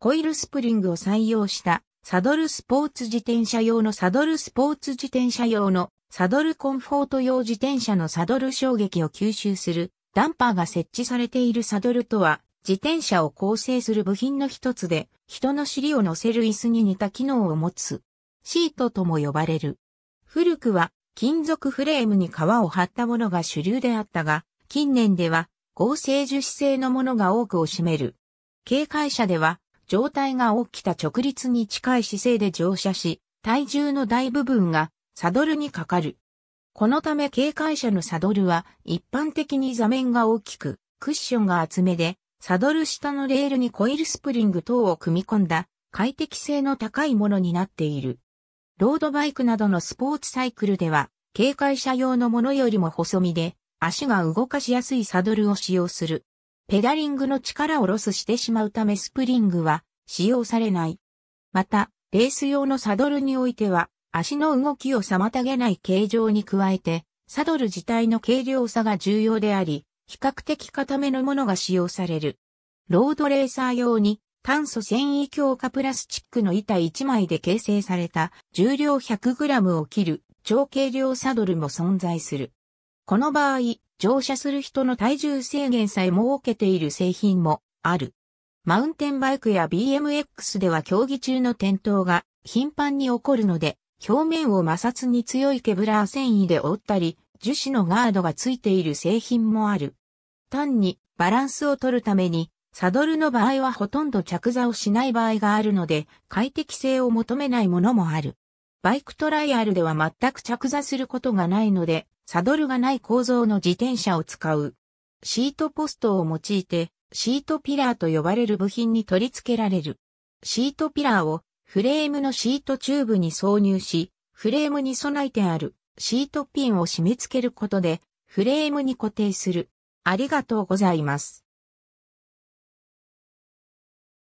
コイルスプリングを採用したサドルスポーツ自転車用のサドルスポーツ自転車用のサドルコンフォート用自転車のサドル衝撃を吸収するダンパーが設置されているサドルとは自転車を構成する部品の一つで人の尻を乗せる椅子に似た機能を持つシートとも呼ばれる。古くは金属フレームに革を張ったものが主流であったが近年では合成樹脂製のものが多くを占める。軽快車では状態が起きた直立に近い姿勢で乗車し、体重の大部分がサドルにかかる。このため警戒車のサドルは一般的に座面が大きく、クッションが厚めで、サドル下のレールにコイルスプリング等を組み込んだ快適性の高いものになっている。ロードバイクなどのスポーツサイクルでは、警戒車用のものよりも細身で、足が動かしやすいサドルを使用する。ペダリングの力をロスしてしまうためスプリングは使用されない。また、レース用のサドルにおいては、足の動きを妨げない形状に加えて、サドル自体の軽量さが重要であり、比較的固めのものが使用される。ロードレーサー用に炭素繊維強化プラスチックの板1枚で形成された重量 100g を切る超軽量サドルも存在する。この場合、乗車する人の体重制限さえ設けている製品もある。マウンテンバイクや BMX では競技中の転倒が頻繁に起こるので、表面を摩擦に強いケブラー繊維で覆ったり、樹脂のガードがついている製品もある。単にバランスを取るために、サドルの場合はほとんど着座をしない場合があるので、快適性を求めないものもある。バイクトライアルでは全く着座することがないので、サドルがない構造の自転車を使う。シートポストを用いて、シートピラーと呼ばれる部品に取り付けられる。シートピラーをフレームのシートチューブに挿入し、フレームに備えてあるシートピンを締め付けることで、フレームに固定する。ありがとうございます。